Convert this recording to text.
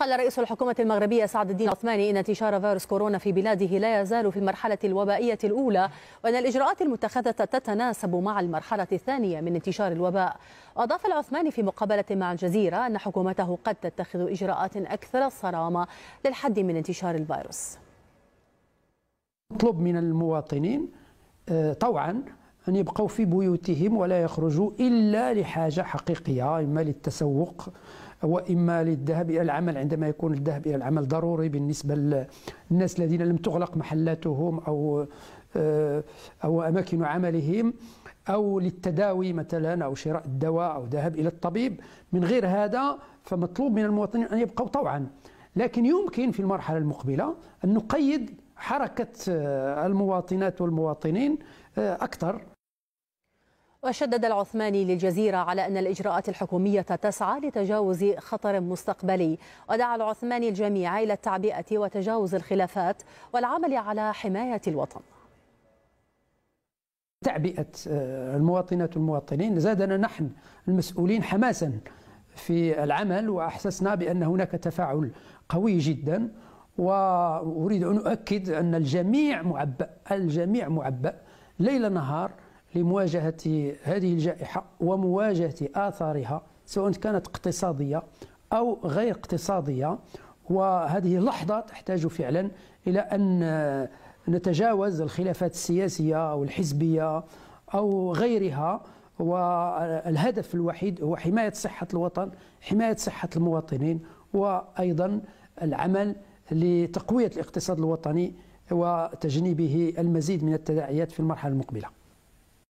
قال رئيس الحكومة المغربية سعد الدين العثماني إن انتشار فيروس كورونا في بلاده لا يزال في المرحلة الوبائية الأولى وأن الإجراءات المتخذة تتناسب مع المرحلة الثانية من انتشار الوباء أضاف العثماني في مقابلة مع الجزيرة أن حكومته قد تتخذ إجراءات أكثر صرامة للحد من انتشار الفيروس نطلب من المواطنين آه، طوعا أن يبقوا في بيوتهم ولا يخرجوا إلا لحاجة حقيقية إما للتسوق وإما للذهاب إلى العمل عندما يكون الذهاب إلى العمل ضروري بالنسبة للناس الذين لم تغلق محلاتهم أو آه، أو أماكن عملهم أو للتداوي مثلا أو شراء الدواء أو ذهاب إلى الطبيب من غير هذا فمطلوب من المواطنين أن يبقوا طوعا لكن يمكن في المرحلة المقبلة أن نقيد حركة آه، المواطنات والمواطنين آه، أكثر وشدد العثماني للجزيرة على أن الإجراءات الحكومية تسعى لتجاوز خطر مستقبلي ودعا العثماني الجميع إلى التعبئة وتجاوز الخلافات والعمل على حماية الوطن تعبئة آه، المواطنات والمواطنين زادنا نحن المسؤولين حماسا في العمل وأحسسنا بأن هناك تفاعل قوي جدا وأريد أن أؤكد أن الجميع معبأ الجميع معبأ ليل نهار لمواجهة هذه الجائحة ومواجهة آثارها سواء كانت اقتصادية أو غير اقتصادية وهذه لحظة تحتاج فعلا إلى أن نتجاوز الخلافات السياسية أو الحزبية أو غيرها والهدف الوحيد هو حماية صحة الوطن حماية صحة المواطنين وأيضا العمل لتقوية الاقتصاد الوطني وتجنيبه المزيد من التداعيات في المرحلة المقبلة